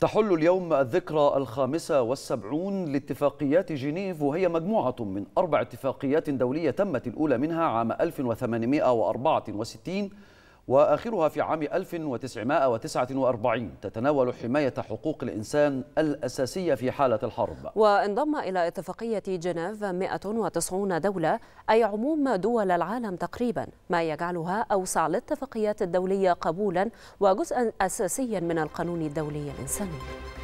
تحل اليوم الذكرى الخامسة والسبعون لاتفاقيات جنيف وهي مجموعة من أربع اتفاقيات دولية تمت الأولى منها عام 1864 وآخرها في عام 1949 تتناول حماية حقوق الإنسان الأساسية في حالة الحرب وانضم إلى اتفاقية جنيف 190 دولة أي عموم دول العالم تقريبا ما يجعلها أوسع الاتفاقيات الدولية قبولا وجزءا أساسيا من القانون الدولي الإنساني